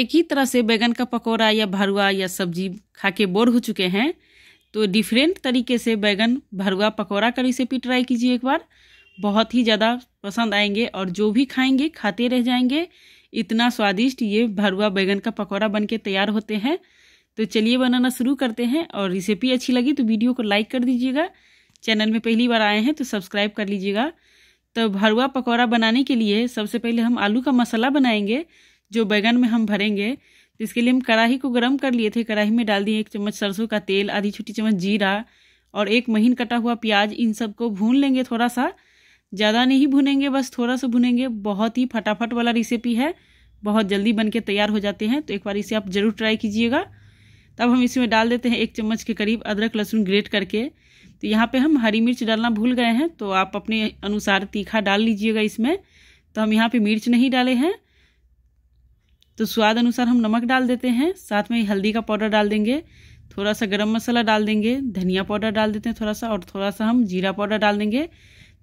एक ही तरह से बैगन का पकौड़ा या भरुआ या सब्जी खा के बोर हो चुके हैं तो डिफरेंट तरीके से बैगन भरुआ पकौड़ा का रेसिपी ट्राई कीजिए एक बार बहुत ही ज़्यादा पसंद आएंगे और जो भी खाएंगे खाते रह जाएंगे इतना स्वादिष्ट ये भरुआ बैगन का पकौड़ा बन के तैयार होते हैं तो चलिए बनाना शुरू करते हैं और रेसिपी अच्छी लगी तो वीडियो को लाइक कर दीजिएगा चैनल में पहली बार आए हैं तो सब्सक्राइब कर लीजिएगा तो भरुआ पकौड़ा बनाने के लिए सबसे पहले हम आलू का मसाला बनाएंगे जो बैगन में हम भरेंगे तो इसके लिए हम कढ़ाई को गर्म कर लिए थे कढ़ाई में डाल दिए एक चम्मच सरसों का तेल आधी छोटी चम्मच जीरा और एक महीन कटा हुआ प्याज इन सबको भून लेंगे थोड़ा सा ज़्यादा नहीं भुनेंगे बस थोड़ा सा भुनेंगे बहुत ही फटाफट वाला रेसिपी है बहुत जल्दी बन के तैयार हो जाते हैं तो एक बार इसे आप ज़रूर ट्राई कीजिएगा तब हम इसमें डाल देते हैं एक चम्मच के करीब अदरक लहसुन ग्रेट करके तो यहाँ पे हम हरी मिर्च डालना भूल गए हैं तो आप अपने अनुसार तीखा डाल लीजिएगा इसमें तो हम यहाँ पे मिर्च नहीं डाले हैं तो स्वाद अनुसार हम नमक डाल देते हैं साथ में हल्दी का पाउडर डाल देंगे थोड़ा सा गरम मसाला डाल देंगे धनिया पाउडर डाल देते हैं थोड़ा सा और थोड़ा सा हम जीरा पाउडर डाल देंगे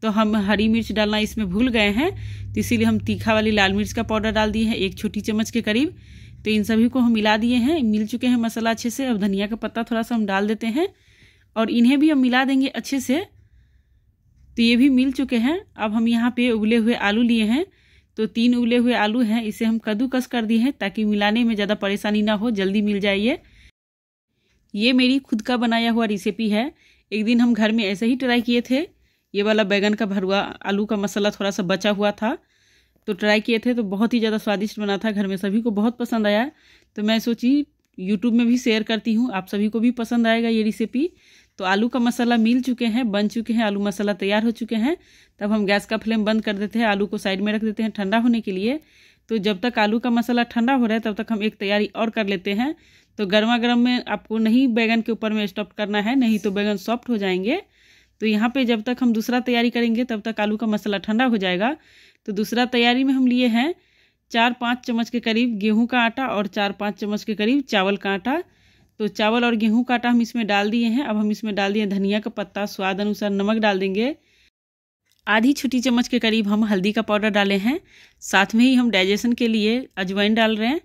तो हम हरी मिर्च डालना इसमें भूल गए हैं तो इसीलिए हम तीखा वाली लाल मिर्च का पाउडर डाल दिए हैं एक छोटी चम्मच के करीब तो इन सभी को हम मिला दिए हैं मिल चुके हैं मसाला अच्छे से अब धनिया का पत्ता थोड़ा सा हम डाल देते हैं और इन्हें भी हम मिला देंगे अच्छे से तो ये भी मिल चुके हैं अब हम यहाँ पे उबले हुए आलू लिए हैं तो तीन उबले हुए आलू हैं इसे हम कद्दूकस कर दिए हैं ताकि मिलाने में ज़्यादा परेशानी ना हो जल्दी मिल जाइए ये मेरी खुद का बनाया हुआ रेसिपी है एक दिन हम घर में ऐसे ही ट्राई किए थे ये वाला बैगन का भरुआ आलू का मसाला थोड़ा सा बचा हुआ था तो ट्राई किए थे तो बहुत ही ज़्यादा स्वादिष्ट बना था घर में सभी को बहुत पसंद आया तो मैं सोची यूट्यूब में भी शेयर करती हूँ आप सभी को भी पसंद आएगा ये रेसिपी तो आलू का मसाला मिल चुके हैं बन चुके हैं आलू मसाला तैयार हो चुके हैं तब हम गैस का फ्लेम बंद कर देते हैं आलू को साइड में रख देते हैं ठंडा होने के लिए तो जब तक आलू का मसाला ठंडा हो रहा है तब तक हम एक तैयारी और कर लेते हैं तो गर्मा गर्म में आपको नहीं बैगन के ऊपर में स्टफ करना है नहीं तो बैगन सॉफ्ट हो जाएंगे तो यहाँ पे जब तक हम दूसरा तैयारी करेंगे तब तक आलू का मसाला ठंडा हो जाएगा तो दूसरा तैयारी में हम लिए हैं चार पाँच चम्मच के करीब गेहूँ का आटा और चार पाँच चम्मच के करीब चावल का आटा तो चावल और गेहूं का आटा हम इसमें डाल दिए हैं अब हम इसमें डाल दिए धनिया का पत्ता स्वाद अनुसार नमक डाल देंगे आधी छोटी चम्मच के करीब हम हल्दी का पाउडर डाले हैं साथ में ही हम डाइजेशन के लिए अजवाइन डाल रहे हैं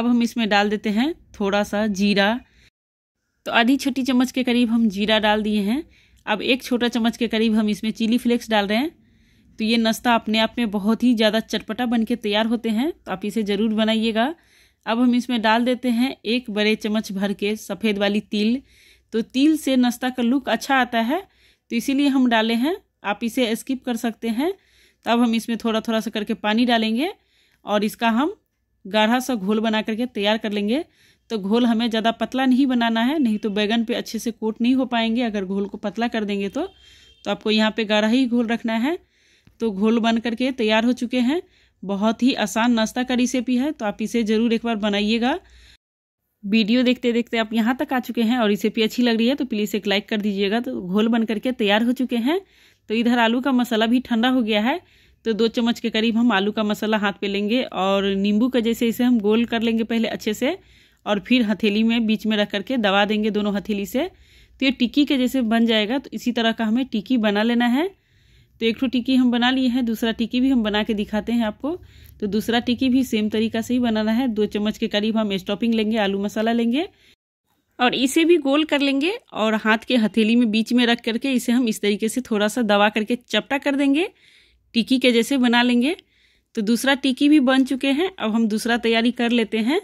अब हम इसमें डाल देते हैं थोड़ा सा जीरा तो आधी छोटी चम्मच के करीब हम जीरा डाल दिए हैं अब एक छोटा चम्मच के करीब हम इसमें चिली फ्लेक्स डाल रहे हैं तो ये नाश्ता अपने आप में बहुत ही ज़्यादा चटपटा बन के तैयार होते हैं तो आप इसे ज़रूर बनाइएगा अब हम इसमें डाल देते हैं एक बड़े चम्मच भर के सफ़ेद वाली तिल तो तिल से नाश्ता का लुक अच्छा आता है तो इसीलिए हम डाले हैं आप इसे स्किप कर सकते हैं तब हम इसमें थोड़ा थोड़ा सा करके पानी डालेंगे और इसका हम गाढ़ा सा घोल बना करके तैयार कर लेंगे तो घोल हमें ज़्यादा पतला नहीं बनाना है नहीं तो बैगन पे अच्छे से कोट नहीं हो पाएंगे अगर घोल को पतला कर देंगे तो तो आपको यहाँ पे गाढ़ा ही घोल रखना है तो घोल बन करके तैयार हो चुके हैं बहुत ही आसान नाश्ता का रेसिपी है तो आप इसे ज़रूर एक बार बनाइएगा वीडियो देखते देखते आप यहाँ तक आ चुके हैं और रेसिपी अच्छी लग रही है तो प्लीज़ एक लाइक कर दीजिएगा तो घोल बन करके तैयार हो चुके हैं तो इधर आलू का मसाला भी ठंडा हो गया है तो दो चम्मच के करीब हम आलू का मसाला हाथ पे लेंगे और नींबू का जैसे इसे हम गोल कर लेंगे पहले अच्छे से और फिर हथेली में बीच में रख करके दबा देंगे दोनों हथेली से तो ये टिक्की के जैसे बन जाएगा तो इसी तरह का हमें टिक्की बना लेना है तो एक ठो टिक्की हम बना लिए हैं दूसरा टिक्की भी हम बना के दिखाते हैं आपको तो दूसरा टिक्की भी सेम तरीका से ही बनाना है दो चम्मच के करीब हम स्टॉपिंग लेंगे आलू मसाला लेंगे और इसे भी गोल कर लेंगे और हाथ के हथेली में बीच में रख करके इसे हम इस तरीके से थोड़ा सा दबा करके चपटा कर देंगे टिक्की के जैसे बना लेंगे तो दूसरा टिक्की भी बन चुके हैं अब हम दूसरा तैयारी कर लेते हैं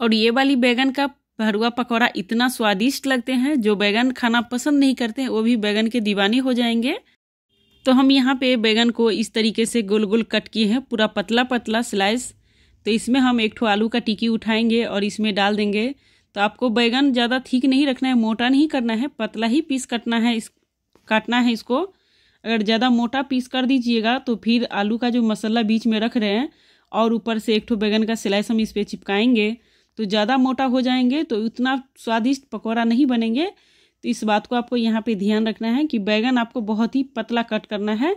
और ये वाली बैगन का भरुआ पकौड़ा इतना स्वादिष्ट लगते हैं जो बैगन खाना पसंद नहीं करते वो भी बैगन के दीवाने हो जाएंगे तो हम यहाँ पे बैगन को इस तरीके से गोल गोल कट किए हैं पूरा पतला पतला स्लाइस तो इसमें हम एक ठो आलू का टिकी उठाएंगे और इसमें डाल देंगे तो आपको बैगन ज़्यादा ठीक नहीं रखना है मोटा नहीं करना है पतला ही पीस कटना है इस काटना है इसको अगर ज़्यादा मोटा पीस कर दीजिएगा तो फिर आलू का जो मसाला बीच में रख रहे हैं और ऊपर से एक ठो बैगन का स्लाइस हम इस पर चिपकाएंगे तो ज़्यादा मोटा हो जाएंगे तो उतना स्वादिष्ट पकौड़ा नहीं बनेंगे तो इस बात को आपको यहाँ पे ध्यान रखना है कि बैगन आपको बहुत ही पतला कट करना है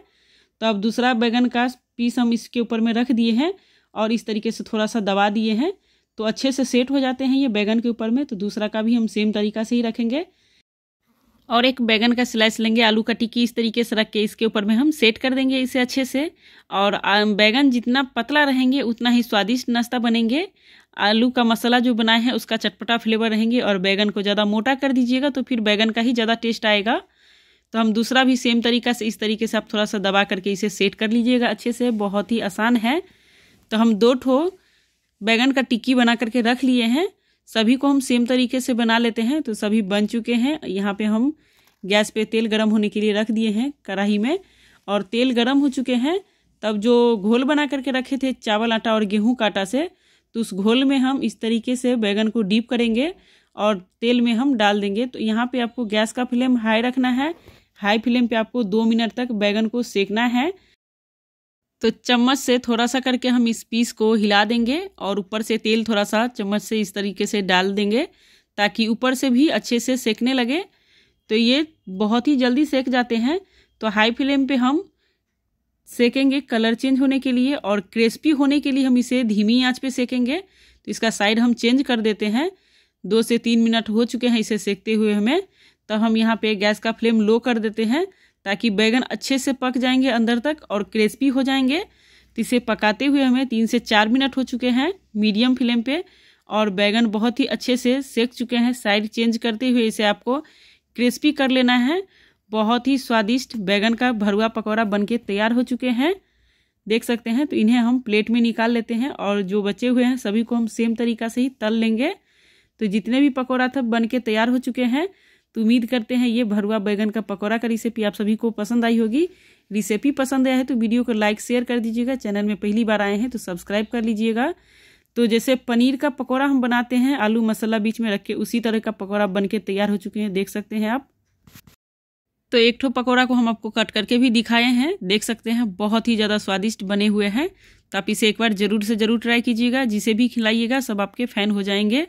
तो अब दूसरा बैगन का पीस हम इसके ऊपर में रख दिए हैं और इस तरीके से थोड़ा सा दबा दिए हैं तो अच्छे से सेट हो जाते हैं ये बैगन के ऊपर में तो दूसरा का भी हम सेम तरीका से ही रखेंगे और एक बैगन का स्लाइस लेंगे आलू का टिक्की इस तरीके से रख के इसके ऊपर में हम सेट कर देंगे इसे अच्छे से और बैगन जितना पतला रहेंगे उतना ही स्वादिष्ट नाश्ता बनेंगे आलू का मसाला जो बनाए हैं उसका चटपटा फ्लेवर रहेंगे और बैगन को ज़्यादा मोटा कर दीजिएगा तो फिर बैगन का ही ज़्यादा टेस्ट आएगा तो हम दूसरा भी सेम तरीका से इस तरीके से आप थोड़ा सा दबा करके इसे सेट कर लीजिएगा अच्छे से बहुत ही आसान है तो हम दो ठो बैगन का टिक्की बना करके रख लिए हैं सभी को हम सेम तरीके से बना लेते हैं तो सभी बन चुके हैं यहाँ पे हम गैस पे तेल गरम होने के लिए रख दिए हैं कढ़ाई में और तेल गरम हो चुके हैं तब जो घोल बना करके रखे थे चावल आटा और गेहूं का आटा से तो उस घोल में हम इस तरीके से बैगन को डीप करेंगे और तेल में हम डाल देंगे तो यहाँ पे आपको गैस का फ्लेम हाई रखना है हाई फ्लेम पे आपको दो मिनट तक बैगन को सेकना है तो चम्मच से थोड़ा सा करके हम इस पीस को हिला देंगे और ऊपर से तेल थोड़ा सा चम्मच से इस तरीके से डाल देंगे ताकि ऊपर से भी अच्छे से सेकने लगे तो ये बहुत ही जल्दी सेक जाते हैं तो हाई फ्लेम पे हम सेकेंगे कलर चेंज होने के लिए और क्रिस्पी होने के लिए हम इसे धीमी आंच पे सेकेंगे तो इसका साइड हम चेंज कर देते हैं दो से तीन मिनट हो चुके हैं इसे सेकते हुए हमें तब तो हम यहाँ पे गैस का फ्लेम लो कर देते हैं ताकि बैगन अच्छे से पक जाएंगे अंदर तक और क्रिस्पी हो जाएंगे तो इसे पकाते हुए हमें तीन से चार मिनट हो चुके हैं मीडियम फ्लेम पे और बैगन बहुत ही अच्छे से सेक चुके हैं साइड चेंज करते हुए इसे आपको क्रिस्पी कर लेना है बहुत ही स्वादिष्ट बैगन का भरुआ पकौड़ा बनके तैयार हो चुके हैं देख सकते हैं तो इन्हें हम प्लेट में निकाल लेते हैं और जो बचे हुए हैं सभी को हम सेम तरीका से ही तल लेंगे तो जितने भी पकौड़ा था बन के तैयार हो चुके हैं तो उम्मीद करते हैं ये भरुआ बैगन का पकौड़ा का रेसिपी आप सभी को पसंद आई होगी रेसिपी पसंद आया है तो वीडियो को लाइक शेयर कर दीजिएगा चैनल में पहली बार आए हैं तो सब्सक्राइब कर लीजिएगा तो जैसे पनीर का पकौड़ा हम बनाते हैं आलू मसाला बीच में रख के उसी तरह का पकौड़ा बन के तैयार हो चुके हैं देख सकते हैं आप तो एक ठो पकौड़ा को हम आपको कट करके भी दिखाए हैं देख सकते हैं बहुत ही ज़्यादा स्वादिष्ट बने हुए हैं तो आप इसे एक बार ज़रूर से ज़रूर ट्राई कीजिएगा जिसे भी खिलाइएगा सब आपके फ़ैन हो जाएंगे